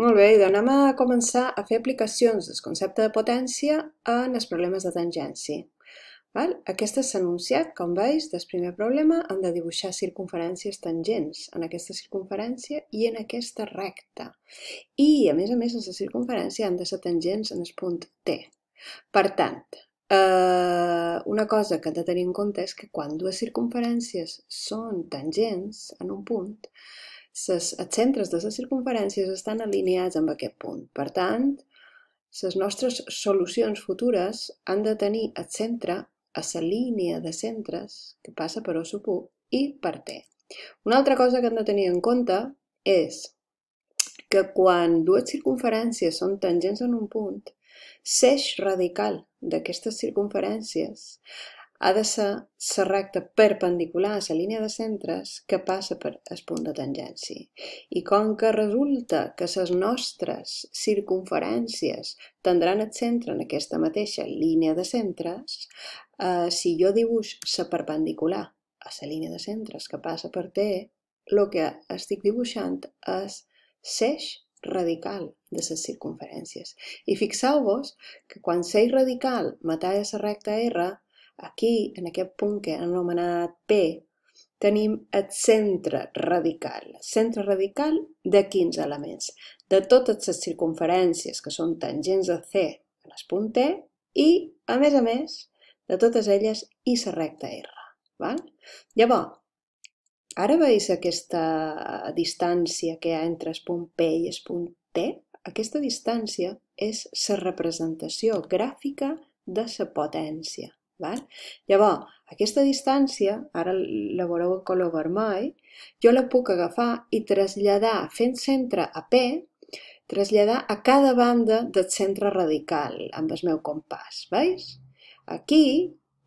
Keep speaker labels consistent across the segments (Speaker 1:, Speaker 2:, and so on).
Speaker 1: Molt bé, i anem a començar a fer aplicacions del concepte de potència en els problemes de tangència. Val? Aquesta s'ha anunciat, com veus, del primer problema hem de dibuixar circunferències tangents en aquesta circunferència i en aquesta recta. I, a més a més, en la circunferència han de ser tangents en el punt T. Per tant, eh, una cosa que hem de tenir en compte és que quan dues circunferències són tangents en un punt, ses, els centres de les circunferències estan alineats amb aquest punt. Per tant, les nostres solucions futures han de tenir el centre a la línia de centres que passa per O i per T. Una altra cosa que hem de tenir en compte és que quan dues circunferències són tangents en un punt, l'eix radical d'aquestes circunferències ha de ser la recta perpendicular a la línia de centres que passa per el punt de tangència. I com que resulta que les nostres circunferències tindran el centre en aquesta mateixa línia de centres, eh, si jo dibuix la perpendicular a la línia de centres que passa per T, el que estic dibuixant és seix radical de les circunferències. I fixeu-vos que quan seix radical metalla la recta R, Aquí, en aquest punt que han anomenat P, tenim el centre radical. Centre radical de quins elements, de totes les circunferències que són tangents a C en el punt T i, a més a més, de totes elles i la recta R. Val? Llavors, ara veus aquesta distància que hi ha entre el punt P i el punt T? Aquesta distància és la representació gràfica de la potència. Val? Llavors, aquesta distància, ara la veureu en color vermell, jo la puc agafar i traslladar fent centre a P, traslladar a cada banda del centre radical amb el meu compàs, veus? Aquí,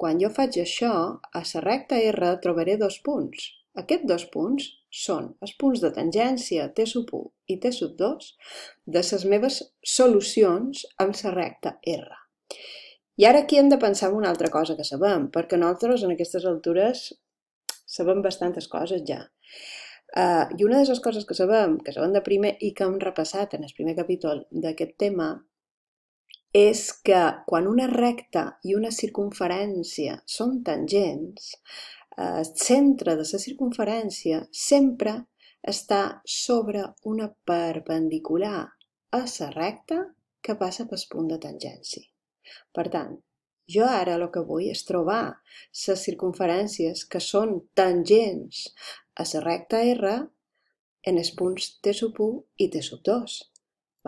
Speaker 1: quan jo faig això, a la recta R trobaré dos punts. Aquests dos punts són els punts de tangència T sub 1 i T sub 2 de les meves solucions amb la recta R. I ara aquí hem de pensar en una altra cosa que sabem, perquè nosaltres en aquestes altures sabem bastantes coses ja. Uh, I una de les coses que sabem, que sabem de primer i que hem repassat en el primer capítol d'aquest tema, és que quan una recta i una circunferència són tangents, eh, el centre de la circunferència sempre està sobre una perpendicular a la recta que passa pel punt de tangència. Per tant, jo ara el que vull és trobar les circunferències que són tangents a la recta R en els punts T sub 1 i T sub 2.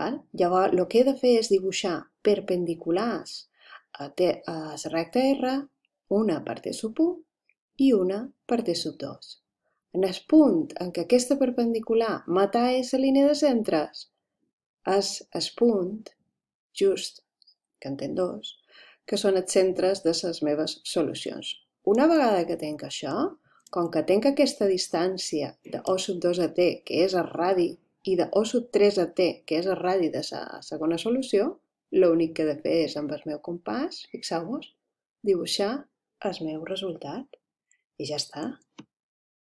Speaker 1: Val? Llavors, el que he de fer és dibuixar perpendiculars a, T, a la recta R, una per T sub 1 i una per T sub 2. En el punt en què aquesta perpendicular és la línia de centres és el punt just que en tens dos, que són els centres de les meves solucions. Una vegada que tenc això, com que tenc aquesta distància de O sub 2 a t, que és el radi, i de O sub 3 a t, que és el radi de la segona solució, l'únic que he de fer és, amb el meu compàs, fixeu-vos, dibuixar el meu resultat. I ja està.